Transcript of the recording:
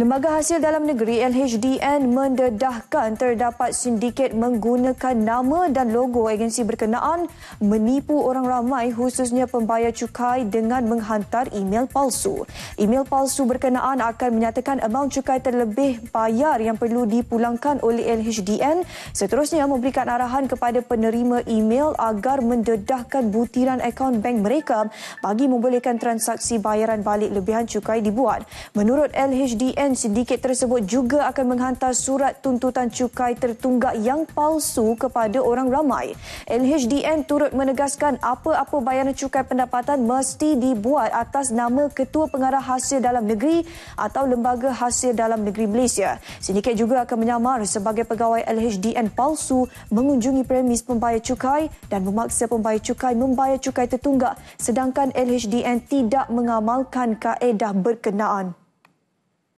Lembaga Hasil Dalam Negeri LHDN mendedahkan terdapat sindiket menggunakan nama dan logo agensi berkenaan menipu orang ramai khususnya pembayar cukai dengan menghantar email palsu. Email palsu berkenaan akan menyatakan amount cukai terlebih bayar yang perlu dipulangkan oleh LHDN seterusnya memberikan arahan kepada penerima email agar mendedahkan butiran akaun bank mereka bagi membolehkan transaksi bayaran balik lebihan cukai dibuat. Menurut LHDN UN sindiket tersebut juga akan menghantar surat tuntutan cukai tertunggak yang palsu kepada orang ramai. LHDN turut menegaskan apa-apa bayaran cukai pendapatan mesti dibuat atas nama Ketua Pengarah Hasil Dalam Negeri atau Lembaga Hasil Dalam Negeri Malaysia. Sindiket juga akan menyamar sebagai pegawai LHDN palsu mengunjungi premis pembayar cukai dan memaksa pembayar cukai membayar cukai tertunggak sedangkan LHDN tidak mengamalkan kaedah berkenaan.